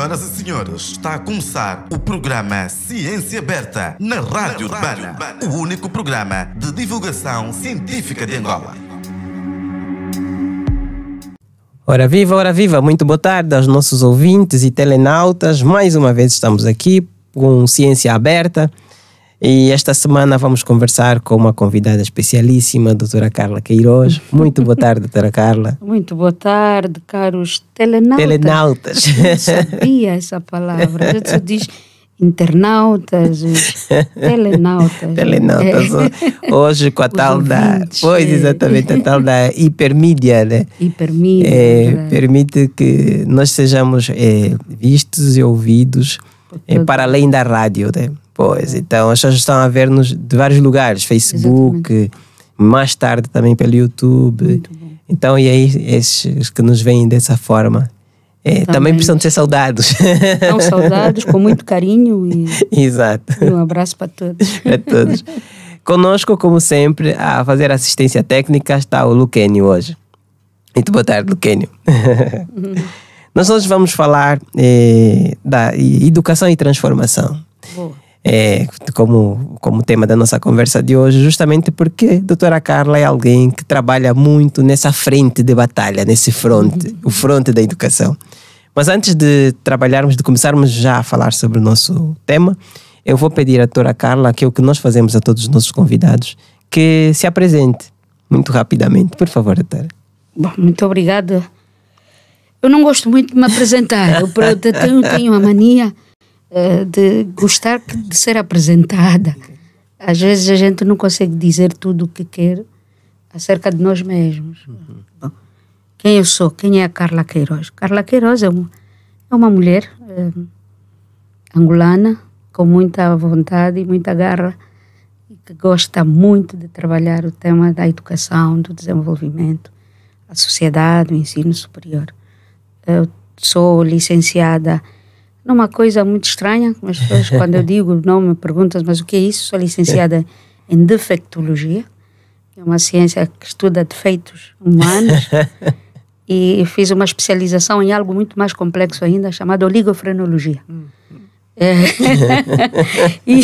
Senhoras e senhores, está a começar o programa Ciência Aberta na Rádio Urbana, o único programa de divulgação científica de Angola. Ora viva, ora viva, muito boa tarde aos nossos ouvintes e telenautas. Mais uma vez estamos aqui com Ciência Aberta e esta semana vamos conversar com uma convidada especialíssima, a doutora Carla Queiroz. Muito boa tarde, doutora Carla. Muito boa tarde, caros telenautas. Telenautas. Eu sabia essa palavra. A gente diz internautas, telenautas. telenautas. É. Hoje com a os tal ouvintes, da. Pois, é. exatamente, a tal da hipermídia, né? Hipermídia. É, é permite que nós sejamos é, vistos e ouvidos é para além da rádio, né? Pois, é. então as pessoas estão a ver-nos de vários lugares, Facebook, Exatamente. mais tarde também pelo YouTube. Então, e aí esses que nos veem dessa forma é, também. também. precisam de ser saudados. São saudados com muito carinho e, Exato. E um abraço para todos. Para todos. Conosco, como sempre, a fazer assistência técnica está o Luquênio hoje. Muito boa tarde, Luquênio. Uhum. Nós hoje vamos falar é, da educação e transformação. É, como, como tema da nossa conversa de hoje, justamente porque a doutora Carla é alguém que trabalha muito nessa frente de batalha, nesse front, uhum. o fronte da educação. Mas antes de trabalharmos, de começarmos já a falar sobre o nosso tema, eu vou pedir à doutora Carla, que é o que nós fazemos a todos os nossos convidados, que se apresente muito rapidamente, por favor, doutora. Bom, muito obrigada eu não gosto muito de me apresentar. Eu tenho, tenho a mania uh, de gostar de ser apresentada. Às vezes a gente não consegue dizer tudo o que quer acerca de nós mesmos. Uhum. quem eu sou? Quem é a Carla Queiroz? Carla Queiroz é uma, é uma mulher uh, angolana com muita vontade e muita garra e que gosta muito de trabalhar o tema da educação, do desenvolvimento, a sociedade, o ensino superior. Eu sou licenciada numa coisa muito estranha, as pessoas quando eu digo o nome perguntam, mas o que é isso? Sou licenciada em defectologia, que é uma ciência que estuda defeitos humanos. e fiz uma especialização em algo muito mais complexo ainda, chamado oligofrenologia. Hum, hum. É. e,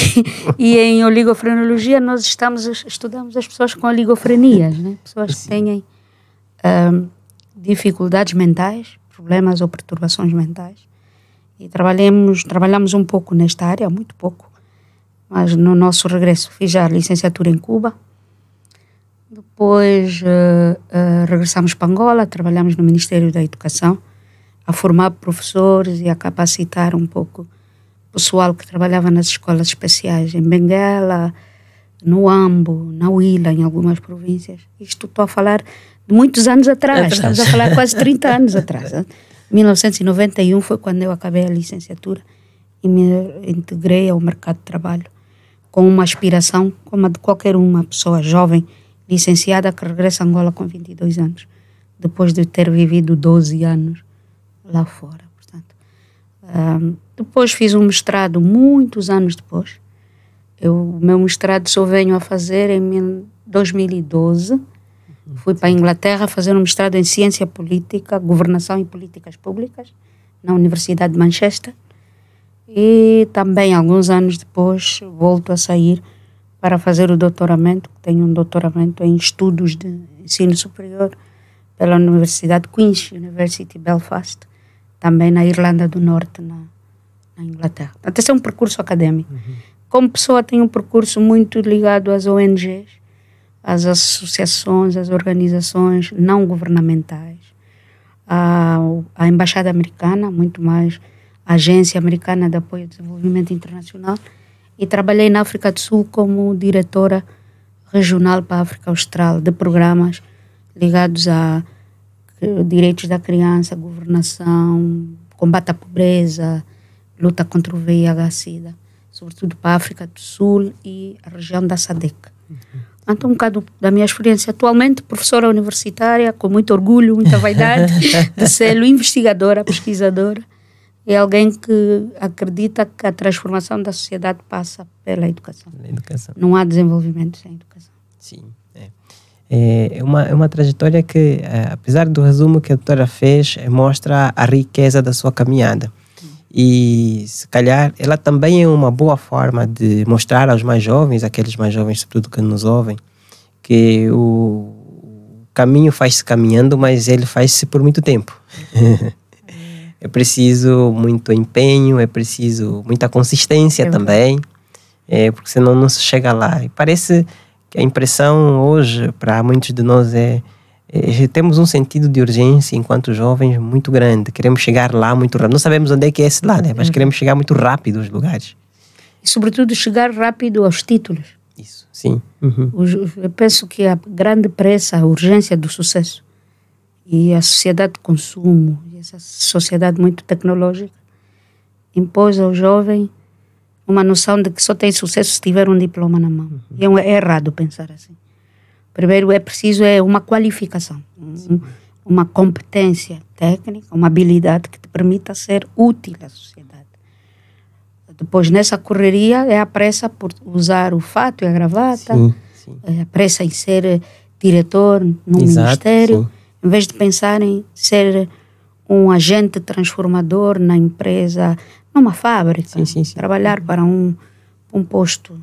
e, em oligofrenologia nós estamos estudamos as pessoas com oligofrenias, né? pessoas que têm um, dificuldades mentais, problemas ou perturbações mentais. E trabalhamos, trabalhamos um pouco nesta área, muito pouco. Mas no nosso regresso fiz já a licenciatura em Cuba. Depois uh, uh, regressamos para Angola, trabalhamos no Ministério da Educação, a formar professores e a capacitar um pouco o pessoal que trabalhava nas escolas especiais em Benguela, no Ambo, na Uila, em algumas províncias. Isto estou a falar muitos anos atrás, atrás. estamos a falar quase 30 anos atrás. 1991 né? foi quando eu acabei a licenciatura e me integrei ao mercado de trabalho com uma aspiração como a de qualquer uma pessoa jovem licenciada que regressa a Angola com 22 anos, depois de ter vivido 12 anos lá fora, portanto. Um, depois fiz um mestrado muitos anos depois. o meu mestrado só venho a fazer em 2012, Fui para a Inglaterra fazer um mestrado em Ciência Política, Governação e Políticas Públicas, na Universidade de Manchester. E também, alguns anos depois, volto a sair para fazer o doutoramento, tenho um doutoramento em Estudos de Ensino Superior pela Universidade Queen's University Belfast, também na Irlanda do Norte, na, na Inglaterra. Portanto, esse é um percurso acadêmico. Uhum. Como pessoa, tenho um percurso muito ligado às ONGs, as associações, as organizações não governamentais, a, a Embaixada Americana, muito mais a Agência Americana de Apoio ao Desenvolvimento Internacional, e trabalhei na África do Sul como diretora regional para a África Austral de programas ligados a eh, direitos da criança, governação, combate à pobreza, luta contra o VIH/SIDA, sobretudo para a África do Sul e a região da SADEC. Uhum. Então, um bocado da minha experiência atualmente, professora universitária, com muito orgulho, muita vaidade, de ser investigadora, pesquisadora. e é alguém que acredita que a transformação da sociedade passa pela educação. educação. Não há desenvolvimento sem educação. Sim. é, é, é uma, é uma trajetória que, eh, apesar do resumo que a doutora fez, eh, mostra a riqueza da sua caminhada. E se calhar ela também é uma boa forma de mostrar aos mais jovens, aqueles mais jovens, sobretudo que nos ouvem, que o caminho faz-se caminhando, mas ele faz-se por muito tempo. é preciso muito empenho, é preciso muita consistência é também, é, porque senão não se chega lá. E parece que a impressão hoje, para muitos de nós, é eh, temos um sentido de urgência enquanto jovens muito grande. Queremos chegar lá muito rápido. Não sabemos onde é que é esse lá, né? mas uhum. queremos chegar muito rápido aos lugares. E, sobretudo, chegar rápido aos títulos. Isso, sim. Uhum. Eu penso que a grande pressa, a urgência do sucesso e a sociedade de consumo, essa sociedade muito tecnológica, impôs ao jovem uma noção de que só tem sucesso se tiver um diploma na mão. Uhum. E é, é errado pensar assim. Primeiro é preciso é uma qualificação, um, uma competência técnica, uma habilidade que te permita ser útil à sociedade. Depois, nessa correria, é a pressa por usar o fato e a gravata, sim, sim. É a pressa em ser eh, diretor num Exato, ministério, sim. em vez de pensar em ser um agente transformador na empresa, numa fábrica, trabalhar para um, um posto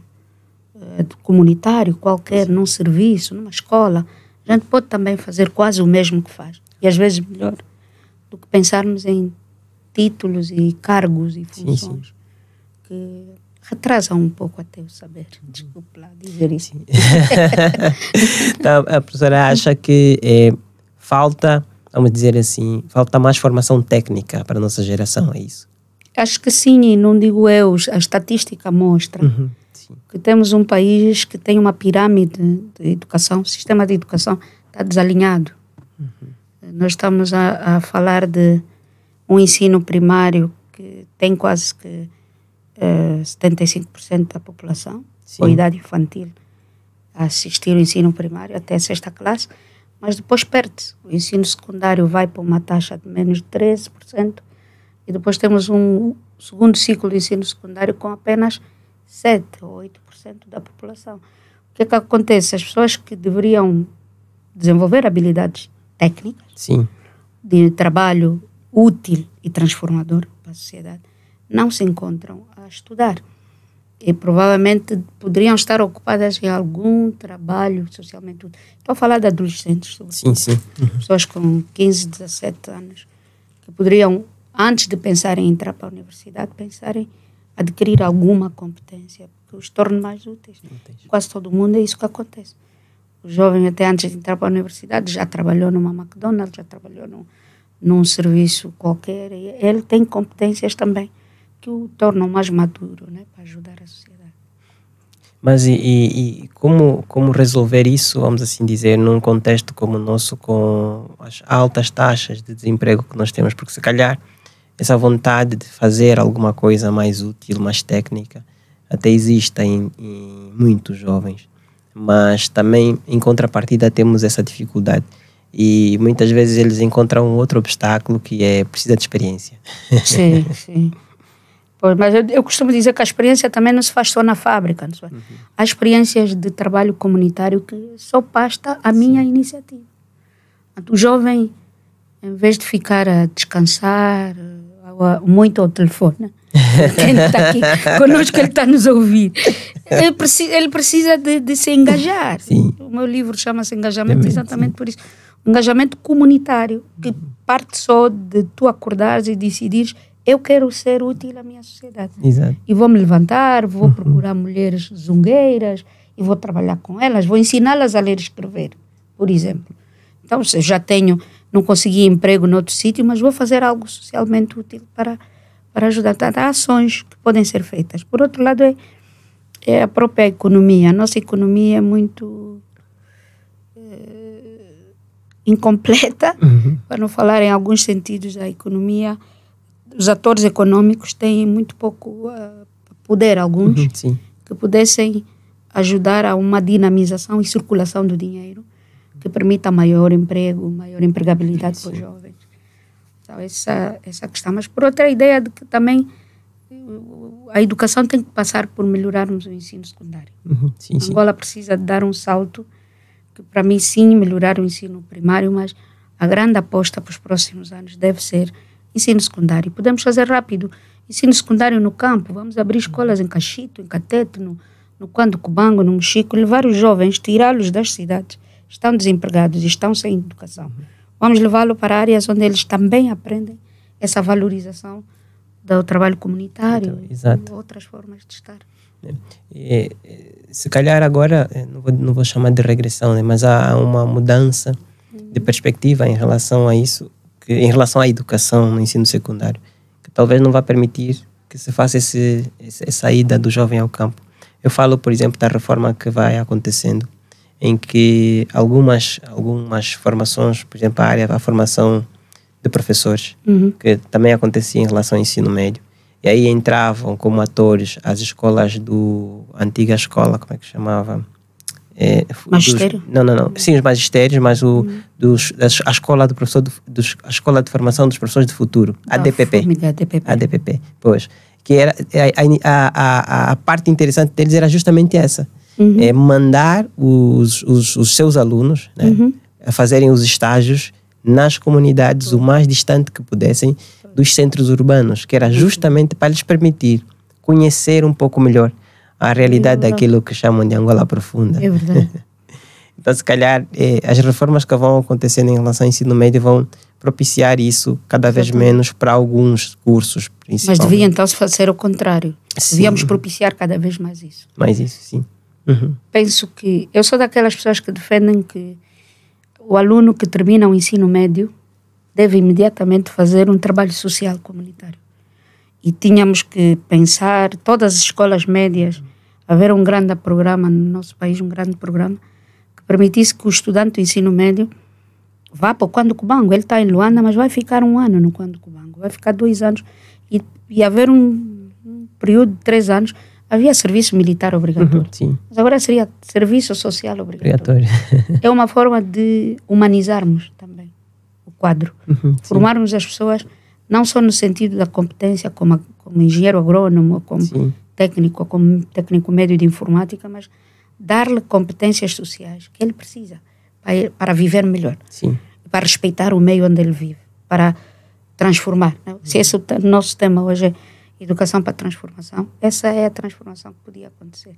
eh, comunitário qualquer, num serviço, numa escola, a gente pode também fazer quase o mesmo que faz. E às vezes melhor do que pensarmos em títulos e cargos e funções sim, sim. que retrasam um pouco até o saber. Uhum. Desculpe lá dizer isso. então, a professora acha que é, falta, vamos dizer assim, falta mais formação técnica para a nossa geração, é isso? Acho que sim, e não digo eu, a estatística mostra uhum, que temos um país que tem uma pirâmide de educação, o sistema de educação está desalinhado. Uhum. Nós estamos a, a, falar de um ensino primário que tem quase que uh, eh, 75% da população, ou com idade infantil, a assistir o ensino primário até a sexta classe, mas depois perde-se. O ensino secundário vai para uma taxa de menos de 13%. E depois temos um segundo ciclo de ensino secundário com apenas 7 ou 8% da população. O que é que acontece? As pessoas que deveriam desenvolver habilidades técnicas, Sim. de trabalho útil e transformador para a sociedade, não se encontram a estudar. E provavelmente poderiam estar ocupadas em algum trabalho socialmente útil. Estou a falar de adolescentes, sim, sim. pessoas com 15, 17 anos, que poderiam antes de pensar em entrar para a universidade, pensar em adquirir alguma competência que os torne mais úteis. Entendi. Quase todo mundo é isso que acontece. O jovem, até antes de entrar para a universidade, já trabalhou numa McDonald's, já trabalhou num, num serviço qualquer. E ele tem competências também que o tornam mais maduro né, para ajudar a sociedade. Mas e, e, como, como resolver isso, vamos assim dizer, num contexto como o nosso, com as altas taxas de desemprego que nós temos? Porque se calhar essa vontade de fazer alguma coisa mais útil, mais técnica, até existe em, em muitos jovens. Mas também, em contrapartida, temos essa dificuldade e muitas vezes eles encontram um outro obstáculo que é precisa de experiência. Sim, sim. Pois, mas eu, eu, costumo dizer que a experiência também não se faz só na fábrica. Não uhum. Há experiências de trabalho comunitário que só basta a sim. minha iniciativa. O jovem, em vez de ficar a descansar, muito ao telefone. Quem está aqui conosco, ele está nos ouvir. Ele precisa, ele precisa de, de, se engajar. Sim. O meu livro chama-se Engajamento Também, exatamente sim. por isso. engajamento comunitário, que parte só de tu acordares e decidires eu quero ser útil à minha sociedade. Exato. E vou me levantar, vou uhum. procurar mulheres zungueiras e vou trabalhar com elas, vou ensiná-las a ler e escrever, por exemplo. Então, se eu já tenho não consegui emprego noutro sítio, mas vou fazer algo socialmente útil para, para ajudar. há ações que podem ser feitas. Por outro lado, é, é a própria economia. A nossa economia é muito é, incompleta, uhum. para não falar em alguns sentidos da economia. Os atores econômicos têm muito pouco uh, poder, alguns, uhum, que pudessem ajudar a uma dinamização e circulação do dinheiro que permita maior emprego, maior empregabilidade para os jovens. Então, essa, essa questão. Mas, por outra, ideia de que também eh, a educação tem que passar por melhorarmos o ensino secundário. Uhum. Sim, sim. Angola precisa dar um salto, que para mim sim, melhorar o ensino primário, mas a grande aposta para os próximos anos deve ser ensino secundário. Podemos fazer rápido. Ensino secundário no campo, vamos abrir uhum. escolas em Caxito, em Catete, no, no Quando Cubango, no Mexico, levar os jovens, tirá-los das cidades estão desempregados e estão sem educação. Vamos levá-lo para áreas onde eles também aprendem essa valorização do trabalho comunitário então, e outras formas de estar. É, é, se calhar agora, é, não vou, não vou chamar de regressão, né, mas há uma mudança de uhum. perspectiva em relação a isso, que, em relação à educação no ensino secundário, que talvez não vá permitir que se faça essa ida do jovem ao campo. Eu falo, por exemplo, da reforma que vai acontecendo em que algumas, algumas formações, por exemplo, a área da formação de professores, uhum. que também acontecia em relação ao ensino médio. E aí entravam como atores as escolas do. antiga escola, como é que chamava? É, Magistério? Dos, não, não, não. Uhum. Sim, os magistérios, mas o, uhum. dos, a, escola do professor, dos, a escola de formação dos professores de futuro, a ah, DPP. a DPP. A DPP, pois. Que era, a, a, a, a parte interessante deles era justamente essa uhum. é mandar os, os, os seus alunos né, uhum. a fazerem os estágios nas comunidades o mais distante que pudessem dos centros urbanos, que era uhum. justamente para lhes permitir conhecer um pouco melhor a realidade é daquilo que chamam de Angola profunda. É verdade. então, se calhar, é, as reformas que vão acontecendo em relação ao ensino médio vão propiciar isso cada vez menos para alguns cursos, principalmente. Mas devia então se fazer o contrário. Sim. Devíamos propiciar cada vez mais isso. Mais isso, sim. Uhum. Penso que. Eu sou daquelas pessoas que defendem que o aluno que termina o ensino médio deve imediatamente fazer um trabalho social comunitário. E tínhamos que pensar, todas as escolas médias, haver um grande programa no nosso país, um grande programa, que permitisse que o estudante do ensino médio vá para o Quando Cubango. Ele está em Luanda, mas vai ficar um ano no Quando Cubango, vai ficar dois anos. E, e haver um, um período de três anos Havia serviço militar obrigatório. Uhum, mas agora seria serviço social obrigatório. é uma forma de humanizarmos também o quadro. Uhum, Formarmos as pessoas não só no sentido da competência como, como engenheiro agrônomo, como sim. técnico, como técnico médio de informática, mas dar-lhe competências sociais que ele precisa para, para viver melhor. Sim. Para respeitar o meio onde ele vive. Para transformar. Né? Se esse é o nosso tema hoje é Educação para a transformação. Essa é a transformação que podia acontecer.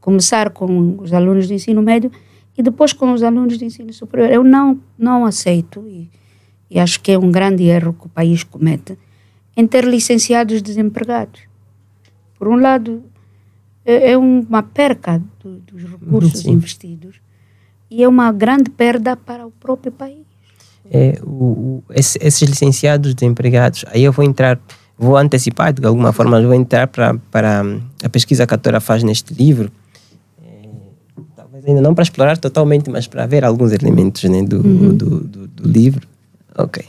Começar com os alunos do ensino médio e depois com os alunos do ensino superior. Eu não, não aceito, e, e acho que é um grande erro que o país comete, em ter licenciados desempregados. Por um lado, é, é uma perca do, dos recursos Sim. investidos e é uma grande perda para o próprio país. É, o, o, esses, esses licenciados desempregados, aí eu vou entrar vou antecipar, de alguma forma vou entrar para, para a pesquisa que a Tora faz neste livro, é, talvez ainda não para explorar totalmente, mas para ver alguns elementos né, do, uhum. do, do, do, livro. Ok.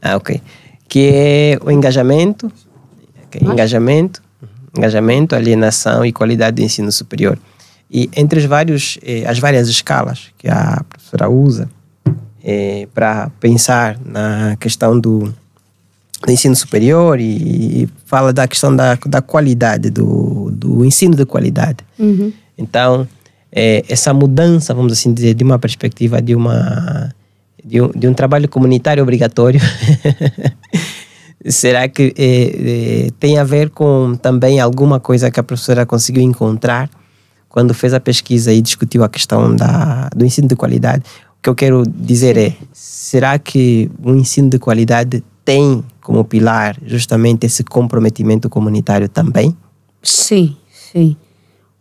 Ah, ok. Que é o engajamento, okay. Uhum. engajamento, engajamento, alienação e qualidade do ensino superior. E entre os vários, eh, as várias escalas que a professora usa eh, para pensar na questão do do ensino superior e, fala da questão da, da qualidade, do, do ensino de qualidade. Uhum. Então, é, essa mudança, vamos assim dizer, de uma perspectiva de uma de um, de um trabalho comunitário obrigatório, será que é, é, tem a ver com também alguma coisa que a professora conseguiu encontrar quando fez a pesquisa e discutiu a questão da, do ensino de qualidade? O que eu quero dizer é, será que o ensino de qualidade tem como pilar justamente esse comprometimento comunitário também? Sim, sim.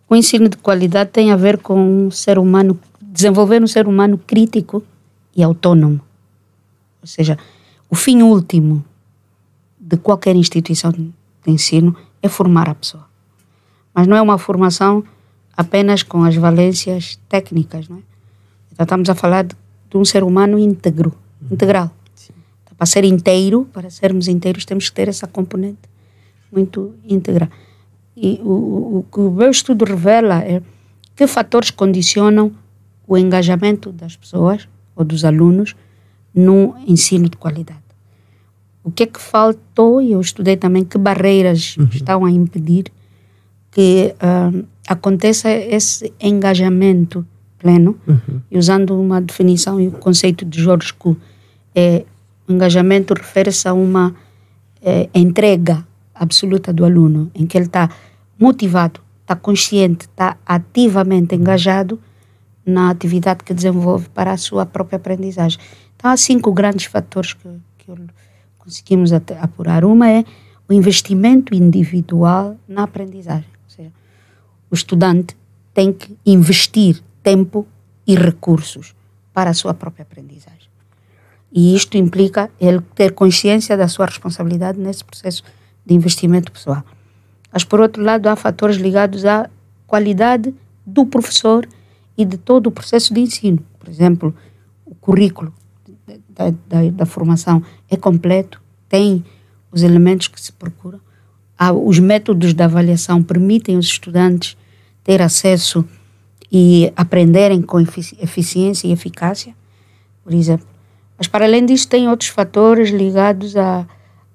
O ensino de qualidade tem a ver com um ser humano, desenvolver um ser humano crítico e autônomo. Ou seja, o fim último de qualquer instituição de ensino é formar a pessoa. Mas não é uma formação apenas com as valências técnicas, não é? Então, estamos a falar de, de um ser humano íntegro, integral para ser inteiro, para sermos inteiros, temos que ter essa componente muito íntegra. E o, o, o que o meu estudo revela é que fatores condicionam o engajamento das pessoas ou dos alunos no ensino de qualidade. O que é que faltou, e eu estudei também, que barreiras uhum. estão a impedir que uh, aconteça esse engajamento pleno, uhum. e usando uma definição e o conceito de Jorge Kuh, é engajamento refere-se a uma eh, entrega absoluta do aluno, em que ele está motivado, está consciente, está ativamente engajado na atividade que desenvolve para a sua própria aprendizagem. Então, há cinco grandes fatores que, que conseguimos apurar. Uma é o investimento individual na aprendizagem. Ou seja, o estudante tem que investir tempo e recursos para a sua própria aprendizagem. E isto implica ele ter consciência da sua responsabilidade nesse processo de investimento pessoal. Mas, por outro lado, há fatores ligados à qualidade do professor e de todo o processo de ensino. Por exemplo, o currículo da, da, da formação é completo, tem os elementos que se procuram. os métodos de avaliação permitem os estudantes ter acesso e aprenderem com efici eficiência e eficácia, por exemplo. Mas, para além disso, tem outros fatores ligados a,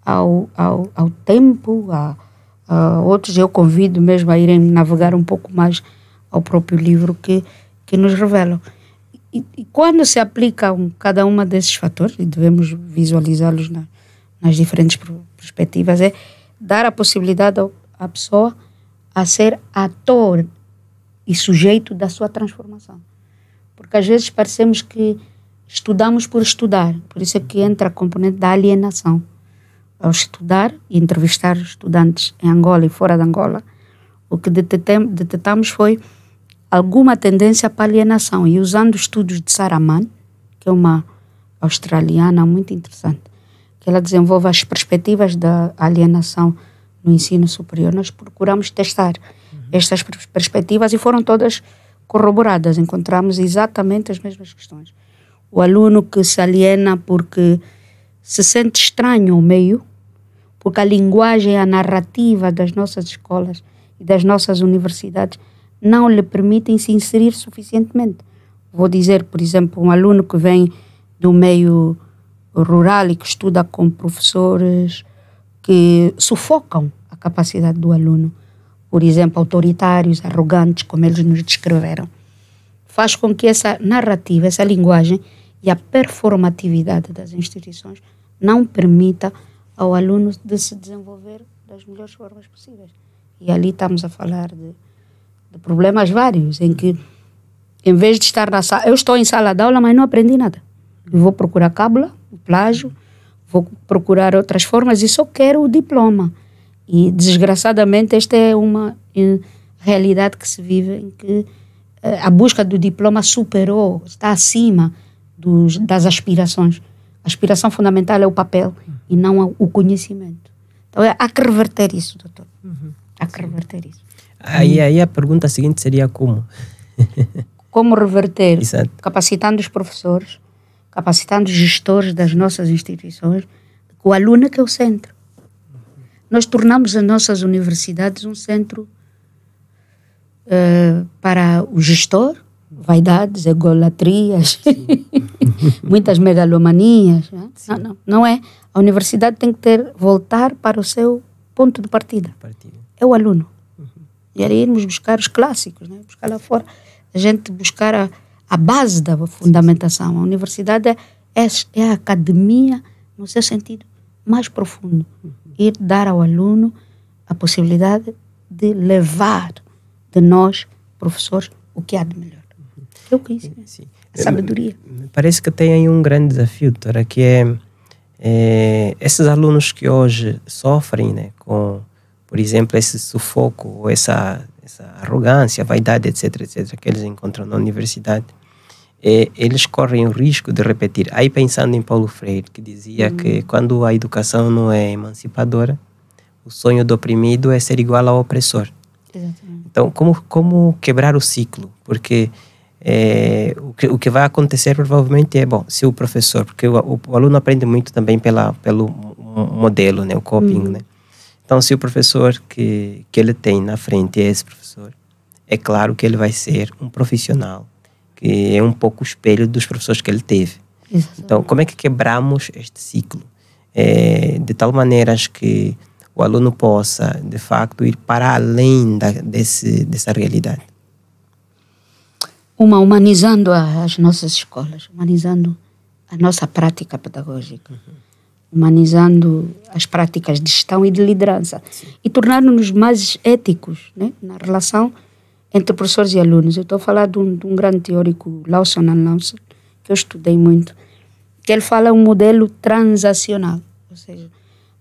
ao, ao, ao tempo, a, a, outros. Eu convido mesmo a irem navegar um pouco mais ao próprio livro que, que nos revelam. E, e quando se aplicam cada um desses fatores, e devemos visualizá-los na, nas diferentes perspectivas, é dar a possibilidade à pessoa a ser ator e sujeito da sua transformação. Porque às vezes parecemos que Estudamos por estudar, por isso é que entra a componente da alienação. Ao estudar e entrevistar estudantes em Angola e fora de Angola, o que detetamos foi alguma tendência para alienação. E usando estudos de Saraman, que é uma australiana muito interessante, que ela desenvolve as perspectivas da alienação no ensino superior, nós procuramos testar uhum. estas perspectivas e foram todas corroboradas. Encontramos exatamente as mesmas questões o aluno que se aliena porque se sente estranho ao meio, porque a linguagem, a narrativa das nossas escolas e das nossas universidades não lhe permitem se inserir suficientemente. Vou dizer, por exemplo, um aluno que vem do meio rural e que estuda com professores que sufocam a capacidade do aluno, por exemplo, autoritários, arrogantes, como eles nos descreveram, faz com que essa narrativa, essa linguagem, e a performatividade das instituições não permita ao aluno de se desenvolver das melhores formas possíveis. E ali estamos a falar de, de problemas vários, em que em vez de estar na sala, eu estou em sala de aula, mas não aprendi nada. Eu vou procurar cábula, plágio, vou procurar outras formas e só quero o diploma. E desgraçadamente esta é uma realidade que se vive em que eh, a busca do diploma superou, está acima dos, das aspirações. A aspiração fundamental é o papel e não o conhecimento. Então, há que reverter isso, doutor. Uhum. Há que reverter isso. Aí, aí a pergunta seguinte seria como? como reverter? Exato. Capacitando os professores, capacitando os gestores das nossas instituições, com o aluno que é o centro. Nós tornamos as nossas universidades um centro uh, para o gestor, vaidades, egolatrias, muitas megalomanias. Né? Não, ah, não, não é. A universidade tem que ter, voltar para o seu ponto de partida. partida. É o aluno. Uhum. E era irmos buscar os clássicos, né? buscar lá fora. A gente buscar a, a base da fundamentação. A universidade é, é, é a academia, no seu sentido mais profundo. Uhum. Ir dar ao aluno a possibilidade de levar de nós, professores, o que há de melhor. Eu quis. É. Sim. Sabedoria. Eh, parece que tem aí um grande desafio, doutora, que é, é esses alunos que hoje sofrem né, com, por exemplo, esse sufoco, ou essa, essa arrogância, vaidade, etc., etc., que eles encontram na universidade, é, eles correm o risco de repetir. Aí pensando em Paulo Freire, que dizia que hum. quando a educação não é emancipadora, o sonho do oprimido é ser igual ao opressor. Exatamente. Então, como, como quebrar o ciclo? Porque é, o, que, o que vai acontecer provavelmente é, bom, se o professor, porque o, o, o aluno aprende muito também pela, pelo modelo, né, o coping, hum. né? Então, se o professor que, que ele tem na frente é esse professor, é claro que ele vai ser um profissional, que é um pouco o espelho dos professores que ele teve. Isso. Então, como é que quebramos este ciclo? É, de tal maneira que o aluno possa, de facto, ir para além da, desse, dessa realidade uma humanizando as nossas escolas, humanizando a nossa prática pedagógica, uhum. humanizando as práticas de gestão e de liderança Sim. e tornando-nos mais éticos né, na relação entre professores e alunos. Eu estou a falar de um, de um grande teórico, Lawson Lawson, que eu estudei muito, que ele fala um modelo transacional, ou seja,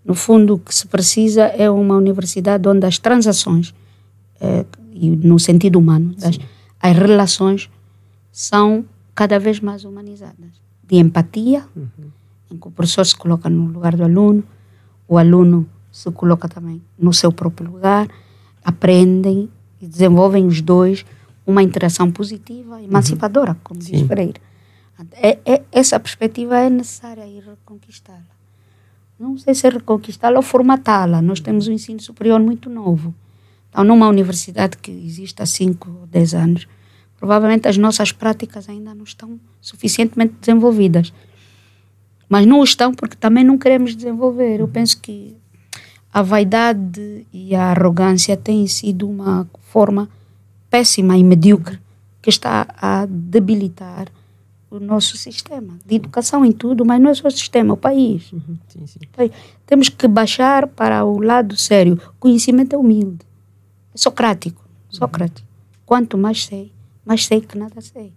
no fundo, o que se precisa é uma universidade onde as transações, é, no sentido humano, das, Sim as relações são cada vez mais humanizadas de empatia, uhum. em que o professor se coloca no lugar do aluno, o aluno se coloca também no seu próprio lugar, aprendem e desenvolvem os dois uma interação positiva, e uhum. emancipadora, uhum. como Sim. diz Freire. É, é, essa perspectiva é necessária ir reconquistá-la. Não sei se reconquistá-la ou formatá-la. Nós temos um ensino superior muito novo. Então, numa universidade que existe há 5 ou 10 anos, provavelmente as nossas práticas ainda não estão suficientemente desenvolvidas. Mas não estão porque também não queremos desenvolver. Eu uhum. penso que a vaidade e a arrogância têm sido uma forma péssima e medíocre que está a debilitar o nosso sistema de educação em tudo, mas não é só o sistema, é o país. Uhum. sim, sim. Então, temos que baixar para o lado sério. O conhecimento é humilde. Socrático. Sócrates. Quanto mais sei, mais sei que nada sei.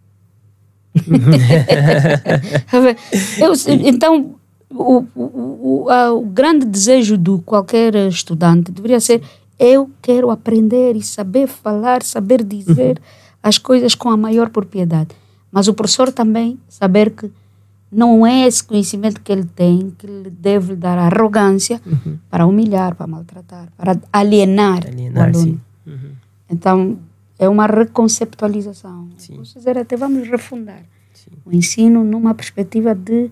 Eu, então, o, o, o, o, grande desejo de qualquer estudante deveria ser: eu quero aprender e saber falar, saber dizer uhum. as coisas com a maior propriedade. Mas o professor também saber que não é esse conhecimento que ele tem que ele deve dar arrogância uhum. para humilhar, para maltratar, para alienar, alienar o aluno. Sim. Então, é uma reconceptualização. Sim. Vamos dizer até vamos refundar Sim. o ensino numa perspectiva de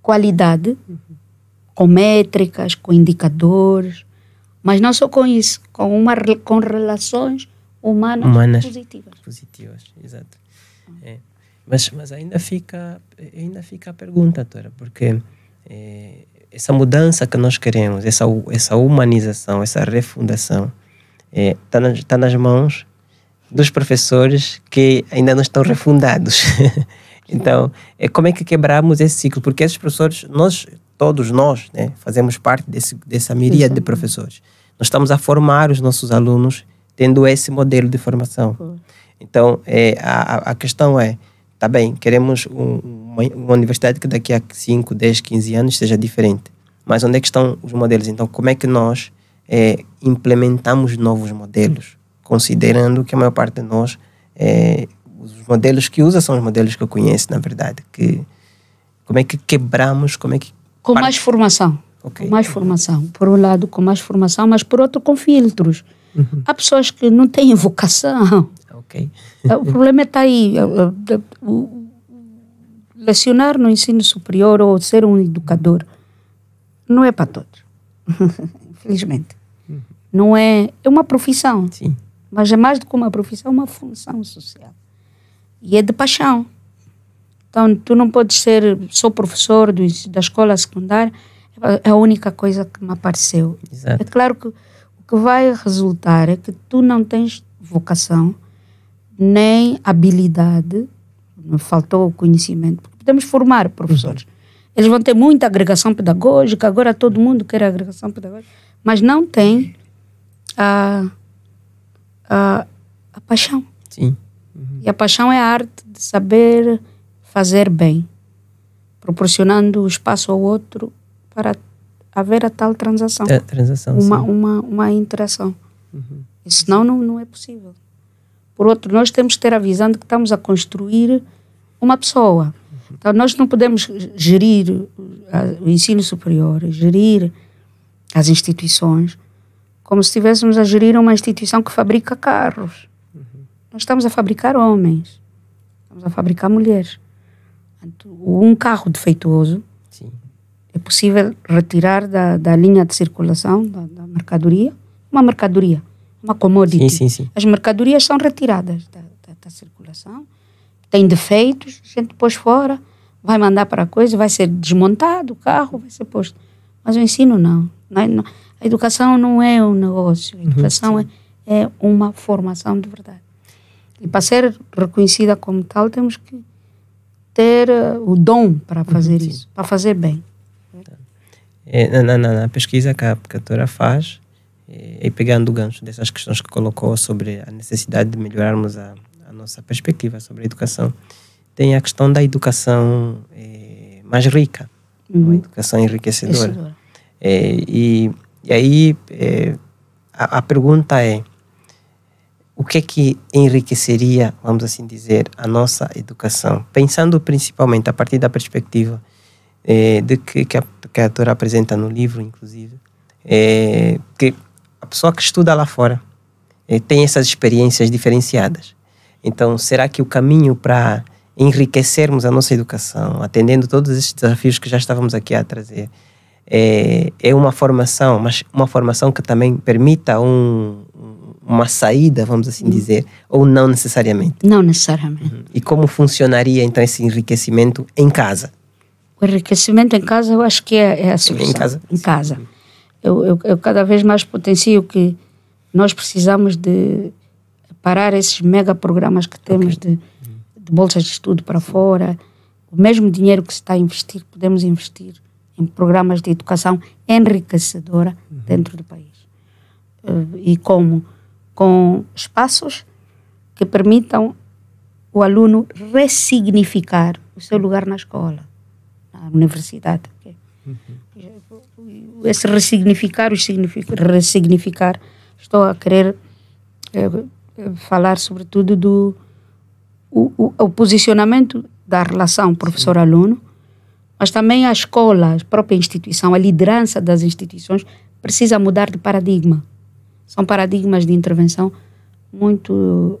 qualidade, uhum. com métricas, com indicadores, mas não só com isso, com, uma, com relações humanas, humanas positivas. Positivas, exato. É. Mas, mas ainda, fica, ainda fica a pergunta, Tora, porque é, essa mudança que nós queremos, essa, essa humanização, essa refundação, está é, tá nas, tá nas mãos dos professores que ainda não estão refundados. então, é, como é que quebramos esse ciclo? Porque esses professores, nós, todos nós, né, fazemos parte desse, dessa miríade de uhum. professores. Nós estamos a formar os nossos alunos tendo esse modelo de formação. Uhum. Então, é, a, a questão é, tá bem, queremos um, uma, uma, universidade que daqui a 5, 10, 15 anos seja diferente. Mas onde é que estão os modelos? Então, como é que nós é, implementamos novos modelos, considerando que a maior parte de nós, é, os modelos que usa são os modelos que eu conheço, na verdade. Que, como é que quebramos, como é que... Com mais formação. Okay. Com mais formação. Por um lado, com mais formação, mas por outro, com filtros. Uhum. Há pessoas que não têm vocação. É, o problema está é aí. É, lecionar no ensino superior ou ser um educador não é para todos, infelizmente. Não é, é uma profissão. Sim. Mas é mais do que uma profissão, é uma função social. E é de paixão. Então, tu não podes ser só professor do, da escola secundária, é a única coisa que me apareceu. Exato. É claro que o que vai resultar é que tu não tens vocação, nem habilidade, não faltou conhecimento, porque podemos formar professores. Eles vão ter muita agregação pedagógica, agora todo mundo quer agregação pedagógica, mas não tem a, a, a paixão. Sim. Uhum. E a paixão é a arte de saber fazer bem, proporcionando espaço ao outro para haver a tal transação. É, transação uma, sim. uma, uma interação. Uhum. Senão não, não é possível. Por outro, nós temos que ter a visão de que estamos a construir uma pessoa. Então, nós não podemos gerir ah, o ensino superior, gerir as instituições, como se estivéssemos a gerir uma instituição que fabrica carros. Uhum. Nós estamos a fabricar homens, estamos a fabricar mulheres. Um carro defeituoso Sim. é possível retirar da, da linha de circulação da, da mercadoria uma mercadoria, uma commodity. Sim, sim, As mercadorias são retiradas da, da, da circulação, tem defeitos, a gente pôs fora, vai mandar para a coisa, vai ser desmontado o carro, vai ser posto. Mas o ensino não. não, é, não a educação não é um negócio, a uhum, educação é, é, uma formação de verdade. E para ser reconhecida como tal, temos que ter uh, o dom para uhum, fazer uhum, isso, para fazer bem. É, na, na, na, pesquisa que a aplicadora faz, e é, é, pegando o gancho dessas questões que colocou sobre a necessidade de melhorarmos a, a nossa perspectiva sobre a educação, tem a questão da educação é, mais rica, uhum. uma educação enriquecedora. É, e e aí é, a, a, pergunta é: o que é que enriqueceria, vamos assim dizer, a nossa educação? Pensando principalmente a partir da perspectiva é, de que, que, a, que a autora apresenta no livro, inclusive, é, que a pessoa que estuda lá fora é, tem essas experiências diferenciadas. Então, será que o caminho para enriquecermos a nossa educação, atendendo todos esses desafios que já estávamos aqui a trazer, é, é uma formação, mas uma formação que também permita um, uma saída, vamos assim uhum. dizer, ou não necessariamente? Não necessariamente. Uhum. E como funcionaria então esse enriquecimento em casa? O enriquecimento em casa eu acho que é, é a solução. Em casa? Em casa. Eu, eu, eu, cada vez mais potencio que nós precisamos de parar esses mega programas que temos okay. de, de bolsas de estudo para fora. O mesmo dinheiro que se está a investir, podemos investir em programas de educação enriquecedora uhum. dentro do país. Eh, e como? Com espaços que permitam o aluno ressignificar o seu lugar na escola, na universidade. Uhum. Esse ressignificar, o ressignificar, estou a querer eh, eh, falar sobretudo do o, o, o, posicionamento da relação professor-aluno, mas também a escola, a própria instituição, a liderança das instituições precisa mudar de paradigma. São paradigmas de intervenção muito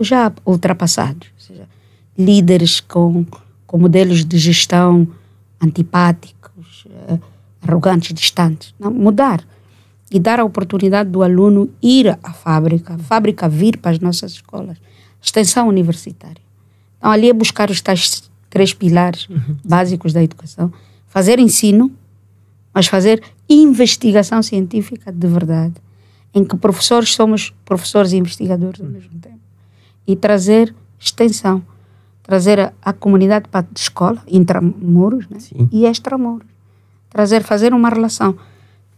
já ultrapassados. ou Seja, líderes com, com modelos de gestão antipáticos, eh, arrogantes, distantes. Não, mudar e dar a oportunidade do aluno ir à fábrica, a fábrica vir para as nossas escolas, extensão universitária. Então, ali é buscar os tais três uhum. pilares uhum. básicos da educação: fazer ensino, mas fazer investigação científica de verdade, em que professores somos professores e investigadores ao uhum. mesmo tempo, e trazer extensão, trazer a, a comunidade para a escola, intramuros né? e extramuros, trazer, fazer uma relação.